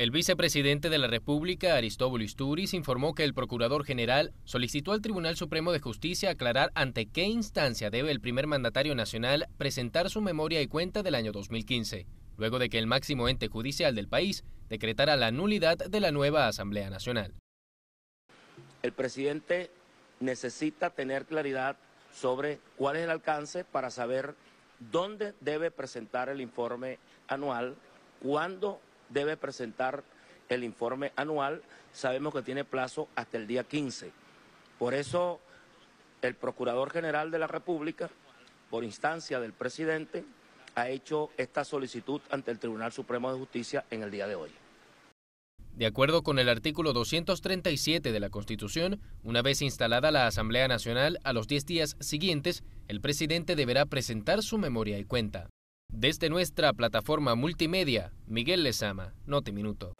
El vicepresidente de la República, Aristóbulo Isturiz, informó que el Procurador General solicitó al Tribunal Supremo de Justicia aclarar ante qué instancia debe el primer mandatario nacional presentar su memoria y cuenta del año 2015, luego de que el máximo ente judicial del país decretara la nulidad de la nueva Asamblea Nacional. El presidente necesita tener claridad sobre cuál es el alcance para saber dónde debe presentar el informe anual, cuándo debe presentar el informe anual. Sabemos que tiene plazo hasta el día 15. Por eso, el Procurador General de la República, por instancia del presidente, ha hecho esta solicitud ante el Tribunal Supremo de Justicia en el día de hoy. De acuerdo con el artículo 237 de la Constitución, una vez instalada la Asamblea Nacional, a los 10 días siguientes, el presidente deberá presentar su memoria y cuenta. Desde nuestra plataforma multimedia, Miguel Lezama, Note Minuto.